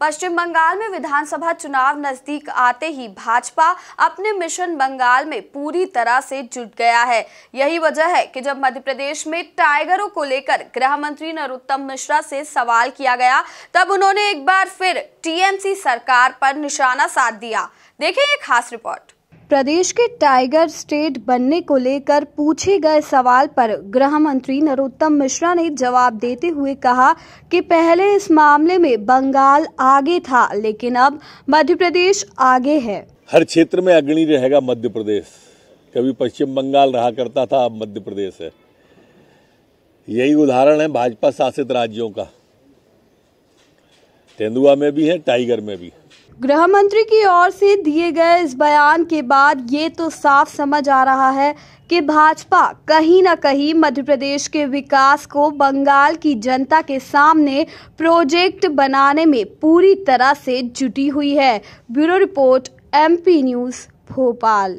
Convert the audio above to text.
पश्चिम बंगाल में विधानसभा चुनाव नजदीक आते ही भाजपा अपने मिशन बंगाल में पूरी तरह से जुट गया है यही वजह है कि जब मध्य प्रदेश में टाइगरों को लेकर गृह मंत्री नरोत्तम मिश्रा से सवाल किया गया तब उन्होंने एक बार फिर टीएमसी सरकार पर निशाना साध दिया देखिए एक खास रिपोर्ट प्रदेश के टाइगर स्टेट बनने को लेकर पूछे गए सवाल पर गृह मंत्री नरोत्तम मिश्रा ने जवाब देते हुए कहा कि पहले इस मामले में बंगाल आगे था लेकिन अब मध्य प्रदेश आगे है हर क्षेत्र में अग्रणी रहेगा मध्य प्रदेश कभी पश्चिम बंगाल रहा करता था अब मध्य प्रदेश है यही उदाहरण है भाजपा शासित राज्यों का तेंदुआ में भी है टाइगर में भी है गृह मंत्री की ओर से दिए गए इस बयान के बाद ये तो साफ समझ आ रहा है कि भाजपा कहीं ना कहीं मध्य प्रदेश के विकास को बंगाल की जनता के सामने प्रोजेक्ट बनाने में पूरी तरह से जुटी हुई है bureau report MP news Bhopal